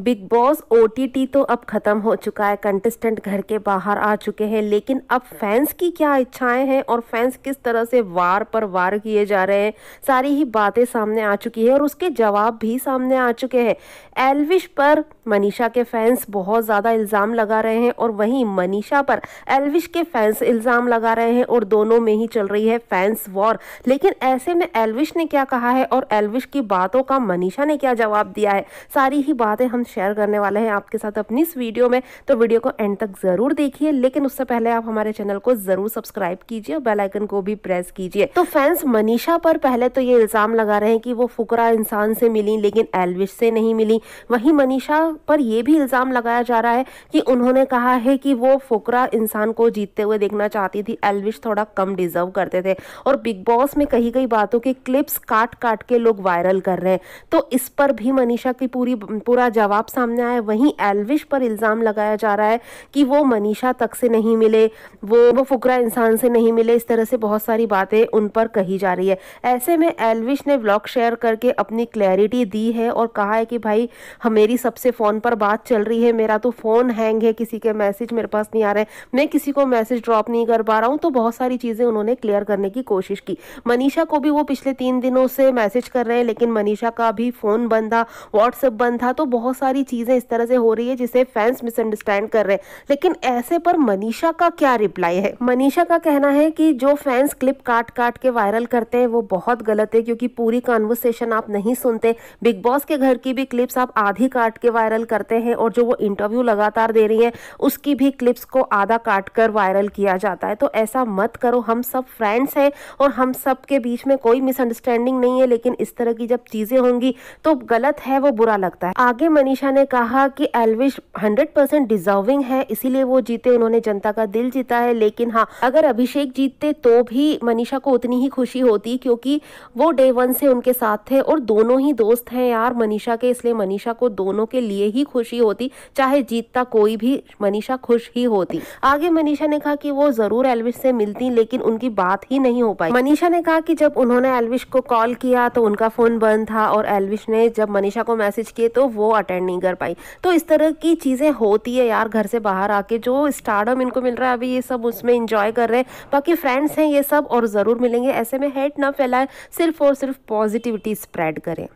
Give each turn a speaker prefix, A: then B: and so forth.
A: big boss ओ तो अब खत्म हो चुका है कंटेस्टेंट घर के बाहर आ चुके हैं लेकिन अब फैंस की क्या इच्छाएं हैं और फैंस किस तरह से वार पर वार किए जा रहे हैं सारी ही बातें सामने आ चुकी है और उसके जवाब भी सामने आ चुके हैं एलविश पर मनीषा के फैंस बहुत ज़्यादा इल्ज़ाम लगा रहे हैं और वहीं मनीषा पर एलविश के फैंस इल्ज़ाम लगा रहे हैं और दोनों में ही चल रही है फैंस वॉर लेकिन ऐसे में एलविश ने क्या कहा है और एलविश की बातों का मनीषा ने क्या जवाब दिया है सारी ही बातें हम हम शेयर करने वाले हैं आपके साथ अपनी इस वीडियो में तो वीडियो को एंड तक ज़रूर देखिए लेकिन उससे पहले आप हमारे चैनल को ज़रूर सब्सक्राइब कीजिए और बेलाइकन को भी प्रेस कीजिए तो फैंस मनीषा पर पहले तो ये इल्ज़ाम लगा रहे हैं कि वो फुकरा इंसान से मिली लेकिन एलविश से नहीं मिली वहीं मनीषा पर यह भी इल्ज़ाम लगाया जा रहा है कि उन्होंने कहा है कि वो फुकरा इंसान को जीतते हुए देखना चाहती थी एलविश थोड़ा कम डिजर्व करते थे और बिग बॉस में कही गई बातों के क्लिप्स काट काट के लोग वायरल कर रहे हैं तो इस पर भी मनीषा की पूरी पूरा जवाब जवाब सामने आया वहीं एलविश पर इल्ज़ाम लगाया जा रहा है कि वो मनीषा तक से नहीं मिले वो वो फुकरा इंसान से नहीं मिले इस तरह से बहुत सारी बातें उन पर कही जा रही है ऐसे में एलविश ने ब्लॉग शेयर करके अपनी क्लैरिटी दी है और कहा है कि भाई हमेरी सबसे फ़ोन पर बात चल रही है मेरा तो फ़ोन हैंग है किसी के मैसेज मेरे पास नहीं आ रहे मैं किसी को मैसेज ड्रॉप नहीं कर पा रहा हूँ तो बहुत सारी चीज़ें उन्होंने क्लियर करने की कोशिश की मनीषा को भी वो पिछले तीन दिनों से मैसेज कर रहे हैं लेकिन मनीषा का भी फ़ोन बंद था व्हाट्सअप बंद था तो बहुत सारी चीज़ें इस तरह से हो रही है जिसे फैंस मिसअंडरस्टैंड कर रहे हैं लेकिन ऐसे पर मनीषा का क्या रिप्लाई है मनीषा का कहना है कि जो फैंस क्लिप काट काट के वायरल करते हैं वो बहुत गलत है क्योंकि पूरी कॉन्वर्सेशन आप नहीं सुनते बिग बॉस के घर की भी क्लिप्स आप आधी काट के वायरल करते हैं और जो वो इंटरव्यू लगातार दे रही है उसकी भी क्लिप्स को आधा काट कर वायरल किया जाता है तो ऐसा मत करो हम सब फ्रेंड्स हैं और हम सब के बीच में कोई मिसअंडरस्टैंडिंग नहीं है लेकिन इस तरह की जब चीज़ें होंगी तो गलत है वो बुरा लगता है आगे मनीषा मनीषा ने कहा कि एलविश 100 परसेंट डिजर्विंग है इसीलिए वो जीते उन्होंने जनता का दिल जीता है लेकिन हाँ अगर अभिषेक जीतते तो भी मनीषा को उतनी ही खुशी होती क्योंकि वो डे वन से उनके साथ थे और दोनों ही दोस्त हैं यार मनीषा के इसलिए मनीषा को दोनों के लिए ही खुशी होती चाहे जीतता कोई भी मनीषा खुश ही होती आगे मनीषा ने कहा कि वो जरूर एलविश से मिलती लेकिन उनकी बात ही नहीं हो पाई मनीषा ने कहा कि जब उन्होंने एलविश को कॉल किया तो उनका फोन बंद था और एलविश ने जब मनीषा को मैसेज किए तो वो अटेंड अटेंड नहीं कर पाई तो इस तरह की चीज़ें होती है यार घर से बाहर आके जो स्टार्डम इनको मिल रहा है अभी ये सब उसमें इंजॉय कर रहे हैं बाकी फ्रेंड्स हैं ये सब और ज़रूर मिलेंगे ऐसे में हेट ना फैलाएं सिर्फ और सिर्फ पॉजिटिविटी स्प्रेड करें